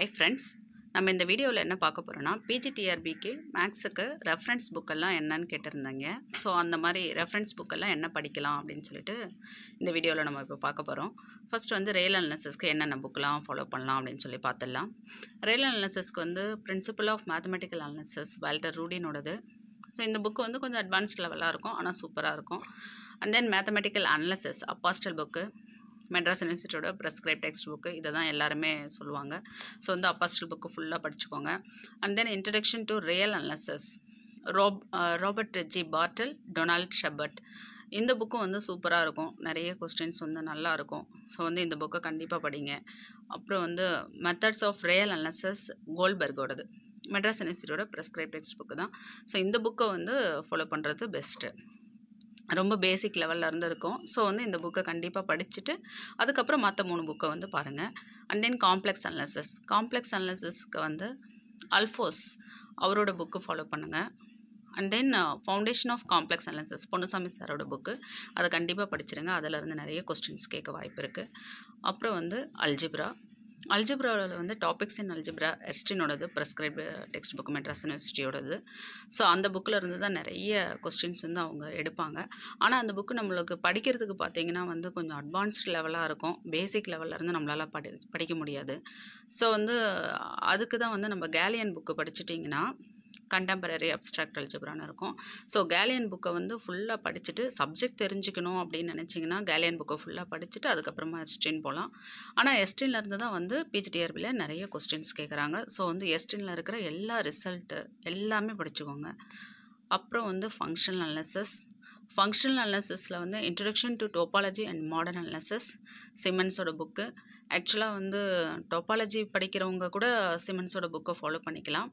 hi friends நம்ம இந்த வீடியோவில் என்ன பார்க்க போகிறோன்னா பிஜிடிஆர்பிக்கு மேக்ஸுக்கு ரெஃபரன்ஸ் புக்கெல்லாம் என்னன்னு கேட்டிருந்தாங்க ஸோ அந்த மாதிரி ரெஃபரன்ஸ் புக்கெல்லாம் என்ன படிக்கலாம் அப்படின்னு சொல்லிட்டு இந்த வீடியோவில் நம்ம இப்போ பார்க்க போகிறோம் ஃபஸ்ட் வந்து ரயில் அனலிசஸ்க்கு என்னென்ன புக்கெலாம் ஃபாலோ பண்ணலாம் அப்படின்னு சொல்லி பார்த்துடலாம் ரயில் அனலிசஸ்க்கு வந்து principle of mathematical analysis Walter ரூடினோடது ஸோ இந்த புக்கு வந்து கொஞ்சம் அட்வான்ஸ் லெவலாக இருக்கும் ஆனால் சூப்பராக இருக்கும் and then mathematical analysis Apostol book Madras யூனிவர்சிட்டியோட ப்ரெஸ்கிரைப் டெக்ஸ்ட் புக்கு இதை தான் எல்லாருமே சொல்லுவாங்க ஸோ வந்து அப்பாஸ்டல் புக்கு ஃபுல்லாக படிச்சுக்கோங்க and then introduction to real analysis Rob Robert G Bartle Donald Sherbert இந்த புக்கும் வந்து சூப்பராக இருக்கும் நிறைய கொஸ்டின்ஸ் வந்து நல்லா இருக்கும் ஸோ வந்து இந்த புக்கை கண்டிப்பாக படிங்க அப்புறம் வந்து மெத்தட்ஸ் ஆஃப் ரியல் அனலசஸ் கோல்பர்கோடது மெட்ராஸ் யூனிவர்சிட்டியோட ப்ரெஸ்கிரைப் டெக்ஸ்ட் புக்கு தான் ஸோ இந்த புக்கை வந்து ஃபாலோ பண்ணுறது பெஸ்ட்டு ரொம்ப பேசிக் லெவலில் இருந்து இருக்கும் ஸோ வந்து இந்த புக்கை கண்டிப்பாக படிச்சுட்டு அதுக்கப்புறம் மற்ற மூணு புக்கை வந்து பாருங்கள் and then complex analysis complex அனாலிசிஸ்க்கு வந்து அல்ஃபோஸ் அவரோட புக்கு ஃபாலோ பண்ணுங்கள் and then foundation of complex analysis Ponnusamy சாரோட புக்கு அதை கண்டிப்பாக படிச்சிருங்க அதிலேருந்து நிறைய கொஸ்டின்ஸ் கேட்க வாய்ப்பு இருக்குது அப்புறம் வந்து அல்ஜிப்ரா அல்ஜிப்ராவில் வந்து டாபிக்ஸ் இன் அல்ஜிப்ரா எஸ்டினோடது ப்ரெஸ்கிரைப் டெக்ஸ்ட் புக் மெட்ராஸ் யூனிவர்சிட்டியோடது ஸோ அந்த புக்கில் இருந்து தான் நிறைய கொஸ்டின்ஸ் வந்து அவங்க எடுப்பாங்க ஆனால் அந்த புக்கு நம்மளுக்கு படிக்கிறதுக்கு பார்த்தீங்கன்னா வந்து கொஞ்சம் அட்வான்ஸ்ட் லெவலாக இருக்கும் பேசிக் லெவல்லேருந்து நம்மளால் படி படிக்க முடியாது ஸோ வந்து அதுக்கு தான் வந்து நம்ம கேலியன் புக்கு படிச்சிட்டிங்கன்னா கண்டெம்பரரி அப்ட்ராக்ட் அல்ஜிப்ரான்னு இருக்கும் ஸோ கேலியன் புக்கை வந்து ஃபுல்லாக படிச்சுட்டு சப்ஜெக்ட் தெரிஞ்சுக்கணும் அப்படின்னு நினச்சிங்கன்னா கேலியன் புக்கை ஃபுல்லாக படிச்சுட்டு அதுக்கப்புறமா எஸ்டின் போகலாம் ஆனால் எஸ்டின்லேருந்து தான் வந்து பிஜிடிஆர்பியில் நிறைய கொஸ்டின்ஸ் கேட்குறாங்க ஸோ வந்து எஸ்டினில் இருக்கிற எல்லா ரிசல்ட்டு எல்லாமே படிச்சுக்கோங்க அப்புறம் வந்து ஃபங்க்ஷனல் அனாலிசஸ் ஃபங்க்ஷனல் அனாலிசஸில் வந்து introduction to topology and modern analysis சிமெண்ட்ஸோட புக்கு ஆக்சுவலாக வந்து டொப்பாலஜி படிக்கிறவங்க கூட சிமெண்ட்ஸோட புக்கை ஃபாலோ பண்ணிக்கலாம்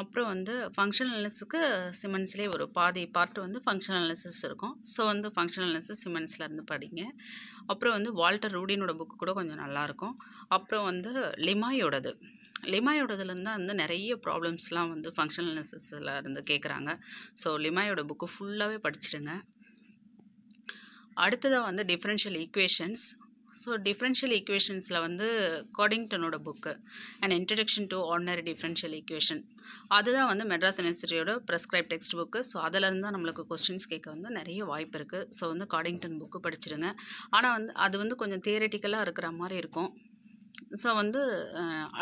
அப்புறம் வந்து ஃபங்க்ஷனல் அனாலிசிஸ்க்கு சிமெண்ட்ஸ்லேயே ஒரு பாதி பார்ட் வந்து ஃபங்க்ஷனல் அனாலிசிஸ் இருக்கும் ஸோ வந்து ஃபங்க்ஷனல் அனாலிசிஸ் சிமெண்ட்ஸில் படிங்க அப்புறம் வந்து வால்டர் ரூடினோட புக்கு கூட கொஞ்சம் நல்லாயிருக்கும் அப்புறம் வந்து லிமாயோடது லிமாயோடதுலேருந்து தான் வந்து நிறைய ப்ராப்ளம்ஸ்லாம் வந்து ஃபங்க்ஷனல் அனாலிசிஸில் இருந்து கேட்குறாங்க ஸோ லிமாயோட புக்கு ஃபுல்லாகவே படிச்சுடுங்க அடுத்ததாக வந்து டிஃப்ரென்ஷியல் ஈக்குவேஷன்ஸ் ஸோ டிஃப்ரென்ஷியல் ஈக்குவேஷன்ஸில் வந்து கோடிங்டனோட book and introduction to ordinary differential equation அதுதான் வந்து மெட்ராஸ் யூனிவர்சிட்டியோட ப்ரெஸ்கிரைப் டெக்ஸ்ட் புக்கு ஸோ அதிலேருந்து தான் நம்மளுக்கு கொஸ்டின்ஸ் கேட்க வந்து நிறைய வாய்ப்பு இருக்குது ஸோ வந்து காடிங்டன் புக்கு படிச்சிருங்க ஆனால் வந்து அது வந்து கொஞ்சம் தியரட்டிக்கலாக இருக்கிற மாதிரி இருக்கும் ஸோ வந்து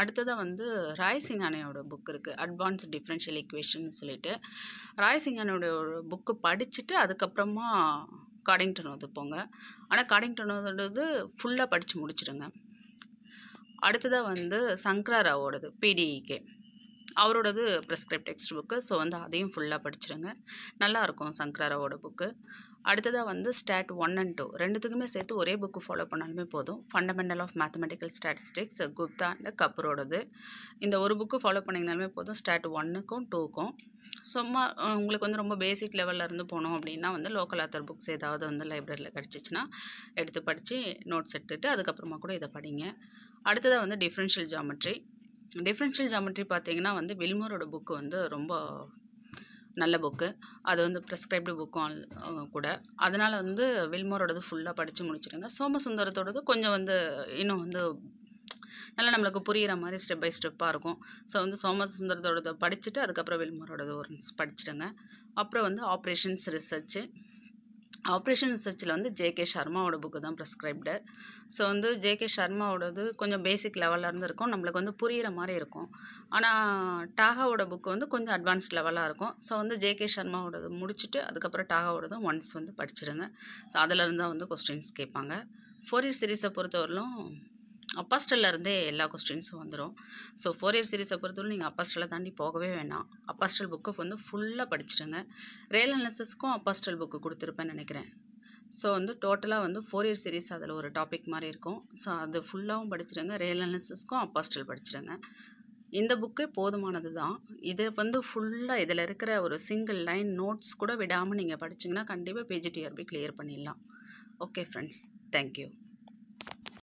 அடுத்ததாக வந்து ராய்சிங்கானையோட புக் இருக்குது அட்வான்ஸ் டிஃப்ரென்ஷியல் ஈக்குவேஷன் சொல்லிட்டு ராய்சிங்கானையோட புக்கு படிச்சுட்டு அதுக்கப்புறமா காடிங்டன் வந்து போங்க ஆனால் காடிங்டன் வந்துன்றது ஃபுல்லாக படித்து முடிச்சிடுங்க அடுத்ததாக வந்து சங்கரா ராவோடது பிடிஇகே அவரோடது ப்ரெஸ்கிரைப் டெக்ஸ்ட் புக்கு ஸோ வந்து அதையும் ஃபுல்லாக படிச்சிருங்க நல்லாயிருக்கும் சங்கராராவோட புக்கு அடுத்ததாக வந்து ஸ்டாட் ஒன் அண்ட் டூ ரெண்டுத்துக்குமே சேர்த்து ஒரே புக்கு ஃபாலோ பண்ணாலுமே போதும் fundamental of mathematical statistics Gupta and கப்பரோடது இந்த ஒரு புக்கு ஃபாலோ பண்ணிங்கனாலுமே போதும் ஸ்டாட் ஒன்னுக்கும் டூக்கும் சும்மா உங்களுக்கு வந்து ரொம்ப பேசிக் லெவலில் இருந்து போனோம் அப்படின்னா வந்து லோக்கல் ஆத்தர் புக்ஸ் ஏதாவது வந்து லைப்ரரியில் கிடச்சிச்சின்னா எடுத்து படித்து நோட்ஸ் எடுத்துகிட்டு அதுக்கப்புறமா கூட இதை படிங்க அடுத்ததாக வந்து டிஃப்ரென்ஷியல் ஜாமெட்ரி டிஃப்ரென்ஷியல் ஜாமெட்ரி பார்த்தீங்கன்னா வந்து வில்மோரோட புக்கு வந்து ரொம்ப நல்ல புக்கு அது வந்து ப்ரெஸ்கிரைப்டு புக்கும் கூட அதனால் வந்து வில்மோரோடது ஃபுல்லாக படித்து முடிச்சிருங்க சோமசுந்தரத்தோடது கொஞ்சம் வந்து இன்னும் வந்து நல்லா நம்மளுக்கு புரிகிற மாதிரி ஸ்டெப் பை ஸ்டெப்பாக இருக்கும் ஸோ வந்து சோமசுந்தரத்தோடது படிச்சுட்டு அதுக்கப்புறம் வில்மோரோடது ஒரு படிச்சுட்டுங்க அப்புறம் வந்து ஆப்ரேஷன்ஸ் ரிசர்ச்சு ஆப்ரேஷன் ரிசர்ச்சில் வந்து ஜேகே சர்மாவோட புக்கு தான் ப்ரெஸ்கிரைப்டு ஸோ வந்து ஜேகே சர்மாவோடது கொஞ்சம் பேசிக் இருந்து இருக்கும் நம்மளுக்கு வந்து புரிகிற மாதிரி இருக்கும் ஆனால் டாகாவோட புக்கு வந்து கொஞ்சம் அட்வான்ஸ்ட் லெவலாக இருக்கும் ஸோ வந்து ஜேகே சர்மாவோடது முடிச்சுட்டு அதுக்கப்புறம் டாகாவோடதும் ஒன்ஸ் வந்து படிச்சிடுங்க ஸோ அதிலருந்து தான் வந்து கொஸ்டின்ஸ் கேட்பாங்க ஃபோர் இயர் சீரீஸை பொறுத்தவரையிலும் இருந்தே எல்லா கொஸ்டின்ஸும் வந்துடும் ஸோ ஃபோர் இயர் சீரிஸை பொறுத்தவரை நீங்கள் அப்பாஸ்டலில் தாண்டி போகவே வேணாம் அப்பாஸ்டல் புக்கை வந்து ஃபுல்லாக படிச்சுடுங்க ரேல் அனாலிசிஸ்க்கும் அப்பாஸ்டல் புக்கு கொடுத்துருப்பேன்னு நினைக்கிறேன் ஸோ வந்து டோட்டலாக வந்து ஃபோர் இயர் சீரிஸ் அதில் ஒரு டாபிக் மாதிரி இருக்கும் ஸோ அது ஃபுல்லாகவும் படிச்சுடுங்க ரேல் அனாலிசிஸ்க்கும் அப்பாஸ்டல் படிச்சுடுங்க இந்த புக்கே போதுமானது தான் இது வந்து ஃபுல்லாக இதில் இருக்கிற ஒரு சிங்கிள் லைன் நோட்ஸ் கூட விடாமல் நீங்கள் படிச்சிங்கன்னா கண்டிப்பாக பிஜிடிஆர்பி கிளியர் பண்ணிடலாம் ஓகே ஃப்ரெண்ட்ஸ் தேங்க்யூ